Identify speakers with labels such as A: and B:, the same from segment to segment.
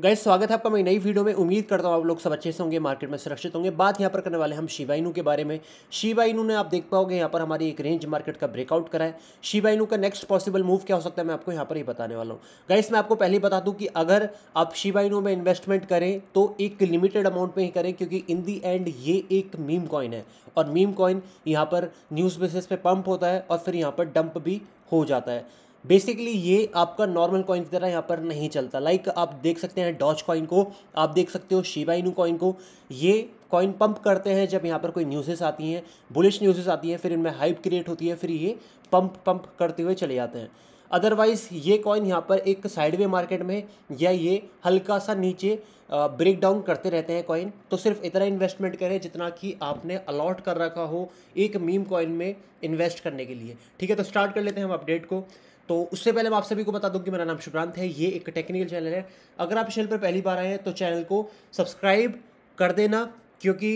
A: gas स्वागत है आपका मेरी नई वीडियो में उम्मीद करता हूँ आप लोग सब अच्छे से होंगे मार्केट में सुरक्षित होंगे बात यहाँ पर करने वाले हम शिवाइनू के बारे में शिवाइनू ने आप देख पाओगे यहाँ पर हमारी एक रेंज मार्केट का ब्रेकआउट करा है शिवा का नेक्स्ट पॉसिबल मूव क्या हो सकता है मैं आपको यहाँ पर ही बताने वाला हूँ गैस मैं आपको पहले बता दूँ कि अगर आप शिवाइनू में इन्वेस्टमेंट करें तो एक लिमिटेड अमाउंट में ही करें क्योंकि इन दी एंड ये एक मीम कॉइन है और मीम कॉइन यहाँ पर न्यूज़ बेसिस पे पंप होता है और फिर यहाँ पर डंप भी हो जाता है बेसिकली ये आपका नॉर्मल कॉइन की तरह यहाँ पर नहीं चलता लाइक आप देख सकते हैं डॉच कॉइन को आप देख सकते हो शिबाइनू कॉइन को ये कॉइन पंप करते हैं जब यहाँ पर कोई न्यूज़ेस आती हैं बुलिश न्यूज़ेस आती हैं फिर इनमें हाइप क्रिएट होती है फिर ये पंप पंप करते हुए चले जाते हैं अदरवाइज़ ये कॉइन यहाँ पर एक साइडवे मार्केट में या ये हल्का सा नीचे ब्रेक डाउन करते रहते हैं कॉइन तो सिर्फ इतना इन्वेस्टमेंट करें जितना कि आपने अलॉट कर रखा हो एक मीम कॉइन में इन्वेस्ट करने के लिए ठीक है तो स्टार्ट कर लेते हैं हम अपडेट को तो उससे पहले मैं आप सभी को बता दूं कि मेरा नाम शुभ्रांत है ये एक टेक्निकल चैनल है अगर आप चैनल पर पहली बार आए हैं तो चैनल को सब्सक्राइब कर देना क्योंकि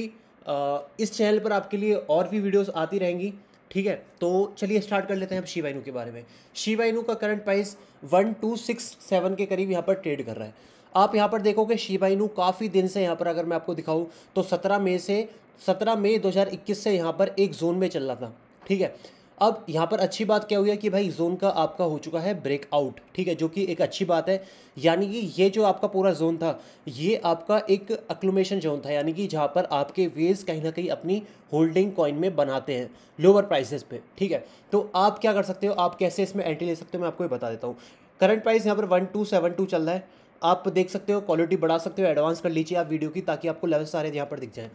A: इस चैनल पर आपके लिए और भी वीडियोस आती रहेंगी ठीक है तो चलिए स्टार्ट कर लेते हैं अब शिवाइनू के बारे में शिवाइनू का current price one two six seven के करीब यहाँ पर ट्रेड कर रहा है आप यहाँ पर देखोगे शिवाइनू काफ़ी दिन से यहाँ पर अगर मैं आपको दिखाऊँ तो सत्रह मई से सत्रह मई दो से यहाँ पर एक जोन में चल रहा था ठीक है अब यहाँ पर अच्छी बात क्या हुई है कि भाई जोन का आपका हो चुका है ब्रेकआउट ठीक है जो कि एक अच्छी बात है यानी कि ये जो आपका पूरा जोन था ये आपका एक अक्लोमेशन जोन था यानी कि जहाँ पर आपके वेज कहीं ना कहीं अपनी होल्डिंग कॉइन में बनाते हैं लोअर प्राइसेस पे ठीक है तो आप क्या कर सकते हो आप कैसे इसमें एंट्री ले सकते हो मैं आपको ये बता देता हूँ करंट प्राइस यहाँ पर वन टू सेवन टू चल रहा है आप देख सकते हो क्वालिटी बढ़ा सकते हो एडवांस कर लीजिए आप वीडियो की ताकि आपको लेवल सारे यहाँ पर दिख जाएँ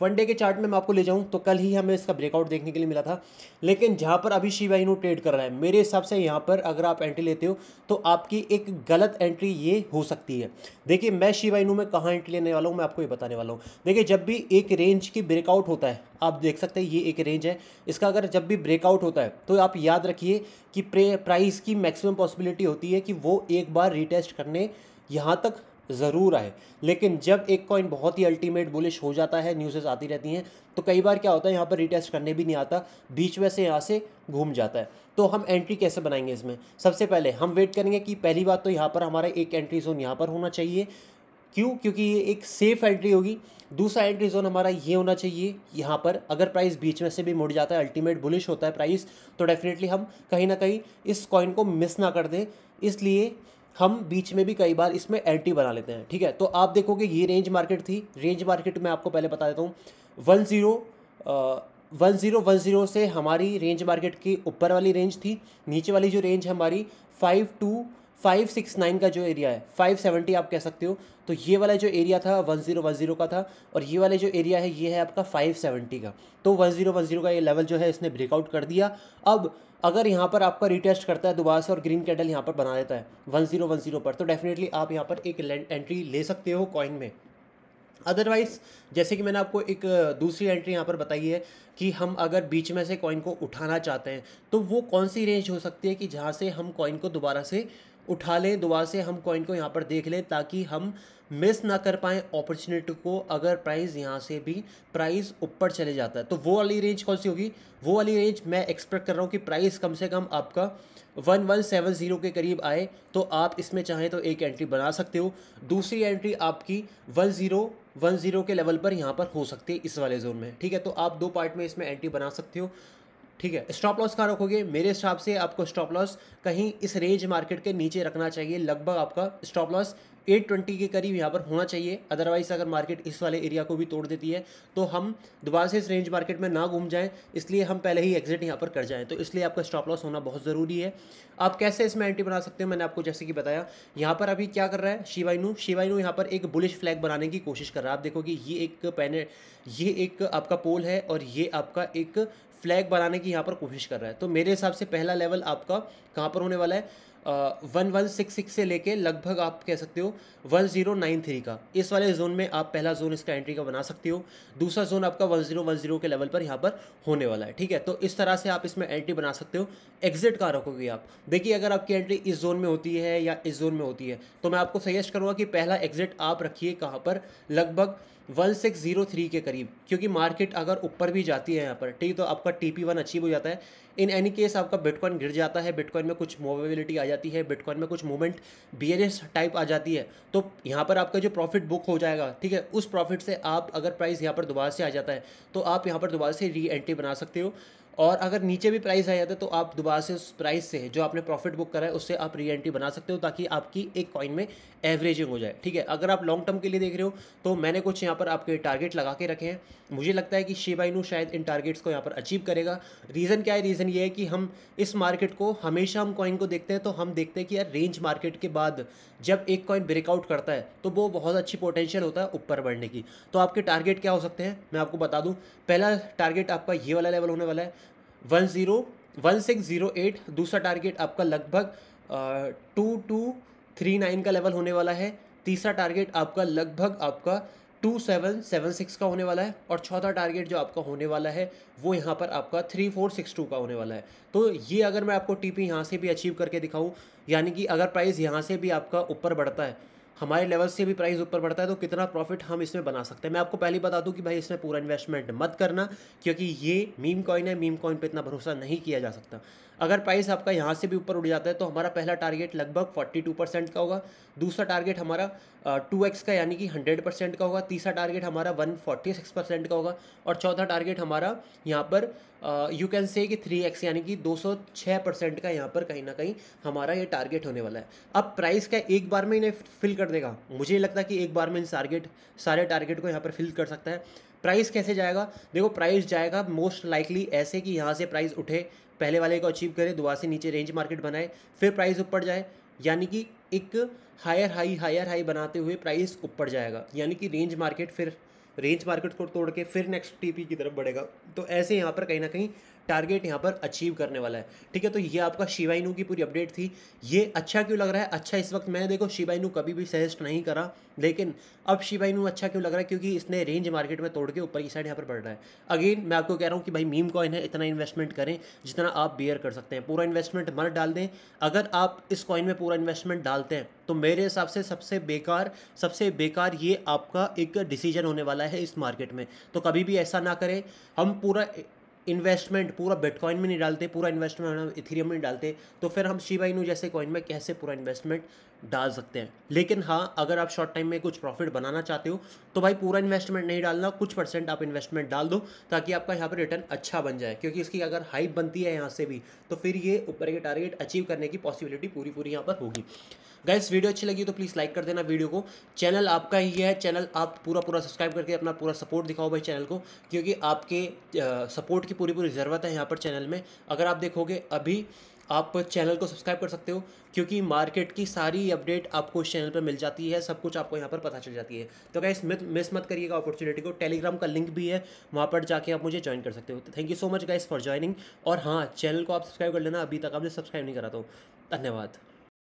A: वनडे के चार्ट में मैं आपको ले जाऊं तो कल ही हमें इसका ब्रेकआउट देखने के लिए मिला था लेकिन जहां पर अभी शिवा इनू ट्रेड कर रहा है मेरे हिसाब से यहां पर अगर आप एंट्री लेते हो तो आपकी एक गलत एंट्री ये हो सकती है देखिए मैं शिवा इनू में कहाँ एंट्री लेने वाला हूँ मैं आपको ये बताने वाला हूँ देखिए जब भी एक रेंज की ब्रेकआउट होता है आप देख सकते हैं ये एक रेंज है इसका अगर जब भी ब्रेकआउट होता है तो आप याद रखिए कि प्राइस की मैक्सिमम पॉसिबिलिटी होती है कि वो एक बार रिटेस्ट करने यहाँ तक ज़रूर आए लेकिन जब एक कॉइन बहुत ही अल्टीमेट बुलिश हो जाता है न्यूज़ेज़ आती रहती हैं तो कई बार क्या होता है यहाँ पर रिटेस्ट करने भी नहीं आता बीच में से यहाँ से घूम जाता है तो हम एंट्री कैसे बनाएंगे इसमें सबसे पहले हम वेट करेंगे कि पहली बात तो यहाँ पर हमारा एक एंट्री जोन यहाँ पर होना चाहिए क्यों क्योंकि ये एक सेफ़ एंट्री होगी दूसरा एंट्री जोन हमारा ये होना चाहिए यहाँ पर अगर प्राइस बीच में से भी मुड़ जाता है अल्टीमेट बुलिश होता है प्राइस तो डेफिनेटली हम कहीं ना कहीं इस कॉइन को मिस ना कर दें इसलिए हम बीच में भी कई बार इसमें एल बना लेते हैं ठीक है तो आप देखोगे ये रेंज मार्केट थी रेंज मार्केट में आपको पहले बता देता हूँ one zero one zero one zero से हमारी रेंज मार्केट की ऊपर वाली रेंज थी नीचे वाली जो रेंज हमारी five two five six nine का जो एरिया है फाइव सेवेंटी आप कह सकते हो तो ये वाला जो एरिया था वन ज़ीरो वन ज़ीरो का था और ये वाला जो एरिया है ये है आपका फाइव सेवेंटी का तो वन ज़ीरो वन ज़ीरो का ये लेवल जो है इसने ब्रेकआउट कर दिया अब अगर यहाँ पर आपका रिटेस्ट करता है दोबारा से और ग्रीन कैंडल यहाँ पर बना देता है वन ज़ीरो वन ज़ीरो पर तो डेफिनेटली आप यहाँ पर एक एंट्री ले सकते हो कॉइन में अदरवाइज़ जैसे कि मैंने आपको एक दूसरी एंट्री यहाँ पर बताई है कि हम अगर बीच में से कॉइन को उठाना चाहते हैं तो वो कौन सी रेंज हो सकती है कि जहाँ से हम कॉइन को दोबारा से उठा लें दोबारा से हम कॉइन को यहाँ पर देख लें ताकि हम मिस ना कर पाएँ अपॉर्चुनिटी को अगर प्राइस यहाँ से भी प्राइस ऊपर चले जाता है तो वो वाली रेंज कौन सी होगी वो वाली रेंज मैं एक्सपेक्ट कर रहा हूँ कि प्राइस कम से कम आपका वन वन सेवन ज़ीरो के करीब आए तो आप इसमें चाहें तो एक एंट्री बना सकते हो दूसरी एंट्री आपकी वन ज़ीरो वन ज़ीरो के लेवल पर यहाँ पर हो सकती है इस वाले जोन में ठीक है तो आप दो पार्ट में इसमें एंट्री बना सकते हो ठीक है स्टॉप लॉस कहाँ रखोगे मेरे हिसाब से आपको स्टॉप लॉस कहीं इस रेंज मार्केट के नीचे रखना चाहिए लगभग आपका स्टॉप लॉस 820 के करीब यहाँ पर होना चाहिए अदरवाइज अगर मार्केट इस वाले एरिया को भी तोड़ देती है तो हम दोबारा से इस रेंज मार्केट में ना घूम जाएं इसलिए हम पहले ही एग्जिट यहाँ पर कर जाएं तो इसलिए आपका स्टॉप लॉस होना बहुत ज़रूरी है आप कैसे इसमें एंट्री बना सकते हैं मैंने आपको जैसे कि बताया यहाँ पर अभी क्या कर रहा है शिवाइनू शिवाइनू यहाँ पर एक बुलिश फ्लैग बनाने की कोशिश कर रहा है आप देखो कि ये एक पैने ये एक आपका पोल है और ये आपका एक फ्लैग बनाने की यहाँ पर कोशिश कर रहा है तो मेरे हिसाब से पहला लेवल आपका कहाँ पर होने वाला है वन वन सिक्स सिक्स से लेके लगभग आप कह सकते हो वन जीरो नाइन थ्री का इस वाले जोन में आप पहला जोन इसका एंट्री का बना सकते हो दूसरा जोन आपका वन जीरो वन जीरो के लेवल पर यहाँ पर होने वाला है ठीक है तो इस तरह से आप इसमें एंट्री बना सकते हो एग्जिट कहाँ रखोगे आप देखिए अगर आपकी एंट्री इस जोन में होती है या इस जोन में होती है तो मैं आपको सजेस्ट करूँगा कि पहला एग्जिट आप रखिए कहाँ पर लगभग वन सिक्स जीरो थ्री के करीब क्योंकि मार्केट अगर ऊपर भी जाती है यहाँ पर ठीक तो आपका टी पी वन अचीव हो जाता है इन एनी केस आपका बिटकॉइन गिर जाता है बिटकॉइन में कुछ मोवेबिलिटी आ जाती है बिटकॉइन में कुछ movement B N S type आ जाती है तो यहाँ पर आपका जो प्रॉफिट बुक हो जाएगा ठीक है उस प्रॉफिट से आप अगर प्राइस यहाँ पर दोबारा से आ जाता है तो आप यहाँ पर दोबारा से री एंट्री बना सकते हो और अगर नीचे भी प्राइस आ जाता है तो, तो आप दोबारा से उस प्राइस से जो आपने प्रॉफिट बुक करा है उससे आप री एंट्री बना सकते हो ताकि आपकी एक कॉइन में एवरेजिंग हो जाए ठीक है अगर आप लॉन्ग टर्म के लिए देख रहे हो तो मैंने कुछ यहाँ पर आपके टारगेट लगा के रखे हैं मुझे लगता है कि शेबाइनू शायद इन टारगेट्स को यहाँ पर अचीव करेगा रीज़न क्या है रीज़न ये है कि हम इस मार्केट को हमेशा हम कॉइन को देखते हैं तो हम देखते हैं कि यार रेंज मार्केट के बाद जब एक कॉइन ब्रेकआउट करता है तो वो बहुत अच्छी पोटेंशियल होता है ऊपर बढ़ने की तो आपके टारगेट क्या हो सकते हैं मैं आपको बता दूँ पहला टारगेट आपका ये वाला लेवल होने वाला है one zero one six zero eight दूसरा टारगेट आपका लगभग टू टू थ्री नाइन का लेवल होने वाला है तीसरा टारगेट आपका लगभग आपका टू सेवन सेवन सिक्स का होने वाला है और चौथा टारगेट जो आपका होने वाला है वो यहाँ पर आपका थ्री फोर सिक्स टू का होने वाला है तो ये अगर मैं आपको टी पी यहाँ से भी अचीव करके दिखाऊँ यानी कि अगर प्राइस यहाँ से भी आपका ऊपर बढ़ता है हमारे लेवल से भी प्राइस ऊपर बढ़ता है तो कितना प्रॉफिट हम इसमें बना सकते हैं मैं आपको पहले बता दूं कि भाई इसमें पूरा इन्वेस्टमेंट मत करना क्योंकि ये मीम कॉइन है मीम कॉइन पर इतना भरोसा नहीं किया जा सकता अगर प्राइस आपका यहाँ से भी ऊपर उड़ जाता है तो हमारा पहला टारगेट लगभग फोर्टी टू परसेंट का होगा दूसरा टारगेट हमारा टू एक्स का यानी कि हंड्रेड परसेंट का होगा तीसरा टारगेट हमारा वन फोर्टी सिक्स परसेंट का होगा और चौथा टारगेट हमारा यहाँ पर यू कैन से कि थ्री एक्स यानी कि दो सौ छः परसेंट का यहाँ पर कहीं ना कहीं हमारा ये टारगेट होने वाला है अब प्राइस का एक बार में इन्हें फिल कर देगा मुझे लगता है कि एक बार में इन टारगेट सारे टारगेट को यहाँ पर फिल कर सकता है प्राइस कैसे जाएगा देखो प्राइस जाएगा मोस्ट लाइकली ऐसे कि यहाँ से प्राइस उठे पहले वाले को अचीव करें दोबारा से नीचे रेंज मार्केट बनाए फिर प्राइस ऊपर जाए यानी कि एक हायर हाई हायर हाई बनाते हुए प्राइस ऊपर जाएगा यानी कि रेंज मार्केट फिर रेंज मार्केट को तोड़ के फिर नेक्स्ट टीपी की तरफ बढ़ेगा तो ऐसे यहाँ पर कहीं ना कहीं टारगेट यहाँ पर अचीव करने वाला है ठीक है तो ये आपका शिवाइनू की पूरी अपडेट थी ये अच्छा क्यों लग रहा है अच्छा इस वक्त मैं देखो शिवाइनू कभी भी सजेस्ट नहीं करा लेकिन अब शिवाइनू अच्छा क्यों लग रहा है क्योंकि इसने रेंज मार्केट में तोड़ के ऊपर की साइड यहाँ पर बढ़ रहा है अगेन मैं आपको कह रहा हूँ कि भाई मीम कॉइन है इतना इन्वेस्टमेंट करें जितना आप बियर कर सकते हैं पूरा इन्वेस्टमेंट मत डाल दें अगर आप इस कॉइन में पूरा इन्वेस्टमेंट डालते हैं तो मेरे हिसाब से सबसे बेकार सबसे बेकार ये आपका एक डिसीजन होने वाला है इस मार्केट में तो कभी भी ऐसा ना करें हम पूरा इन्वेस्टमेंट पूरा बिटकॉइन में नहीं डालते पूरा इन्वेस्टमेंट हम इथेरियम में डालते तो फिर हम शिवा इनू जैसे कॉइन में कैसे पूरा इन्वेस्टमेंट डाल सकते हैं लेकिन हाँ अगर आप शॉर्ट टाइम में कुछ प्रॉफिट बनाना चाहते हो तो भाई पूरा इन्वेस्टमेंट नहीं डालना कुछ परसेंट आप इन्वेस्टमेंट डाल दो ताकि आपका यहाँ पर रिटर्न अच्छा बन जाए क्योंकि इसकी अगर हाइप बनती है यहाँ से भी तो फिर ये ऊपर के टारगेट अचीव करने की पॉसिबिलिटी पूरी पूरी यहाँ पर होगी गाइस वीडियो अच्छी लगी तो प्लीज़ लाइक कर देना वीडियो को चैनल आपका ही है चैनल आप पूरा पूरा सब्सक्राइब करके अपना पूरा सपोर्ट दिखाओ भाई चैनल को क्योंकि आपके सपोर्ट की पूरी पूरी ज़रूरत है यहाँ पर चैनल में अगर आप देखोगे अभी आप चैनल को सब्सक्राइब कर सकते हो क्योंकि मार्केट की सारी अपडेट आपको इस चैनल पर मिल जाती है सब कुछ आपको यहाँ पर पता चल जाती है तो क्या मिस मिस मत करिएगा अपॉर्चुनिटी को टेलीग्राम का लिंक भी है वहाँ पर जाके आप मुझे ज्वाइन कर सकते हो thank you so much guys for joining और हाँ चैनल को आप सब्सक्राइब कर लेना अभी तक आपने सब्सक्राइब नहीं करा तो धन्यवाद